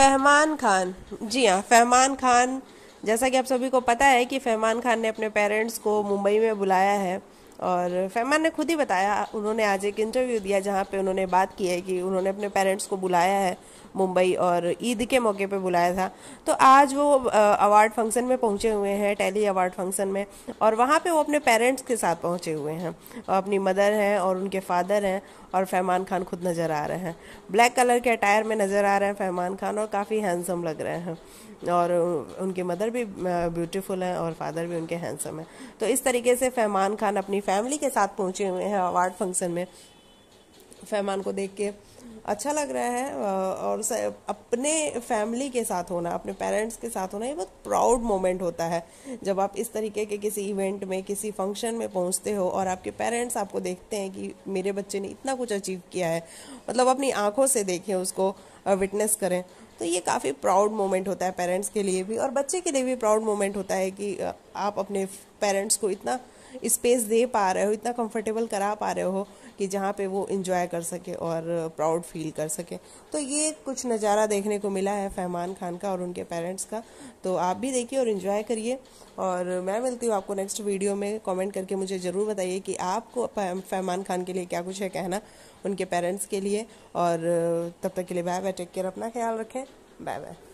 फहमान खान जी हाँ फहमान खान जैसा कि आप सभी को पता है कि फहमान खान ने अपने पेरेंट्स को मुंबई में बुलाया है और फैमान ने खुद ही बताया उन्होंने आज एक इंटरव्यू दिया जहाँ पे उन्होंने बात की है कि उन्होंने अपने पेरेंट्स को बुलाया है मुंबई और ईद के मौके पे बुलाया था तो आज वो अवार्ड फंक्शन में पहुँचे हुए हैं टैली अवार्ड फंक्शन में और वहाँ पे वो अपने पेरेंट्स के साथ पहुँचे हुए हैं अपनी मदर हैं और उनके फादर हैं और फैमान खान खुद नज़र आ रहे हैं ब्लैक कलर के अटायर में नज़र आ रहे हैं फैमान खान और काफ़ी हैंडसम लग रहे हैं और उनके मदर भी ब्यूटीफुल हैं और फादर भी उनके हैंडसम हैं तो इस तरीके से फैमान खान अपनी फैमिली के साथ पहुंचे हुए हैं अवार्ड फंक्शन में फैमान को देख के अच्छा लग रहा है और अपने फैमिली के साथ होना अपने पेरेंट्स के साथ होना ये बहुत प्राउड मोमेंट होता है जब आप इस तरीके के किसी इवेंट में किसी फंक्शन में पहुंचते हो और आपके पेरेंट्स आपको देखते हैं कि मेरे बच्चे ने इतना कुछ अचीव किया है मतलब अपनी आंखों से देखें उसको विटनेस करें तो ये काफ़ी प्राउड मोमेंट होता है पेरेंट्स के लिए भी और बच्चे के लिए भी प्राउड मोमेंट होता है कि आप अपने पेरेंट्स को इतना स्पेस दे पा रहे हो इतना कंफर्टेबल करा पा रहे हो कि जहाँ पे वो इन्जॉय कर सके और प्राउड फील कर सके तो ये कुछ नज़ारा देखने को मिला है फहमान खान का और उनके पेरेंट्स का तो आप भी देखिए और इन्जॉय करिए और मैं मिलती हूँ आपको नेक्स्ट वीडियो में कमेंट करके मुझे ज़रूर बताइए कि आपको फहमान खान के लिए क्या कुछ है कहना उनके पेरेंट्स के लिए और तब तक के लिए बाय बाय टेक केयर अपना ख्याल रखें बाय बाय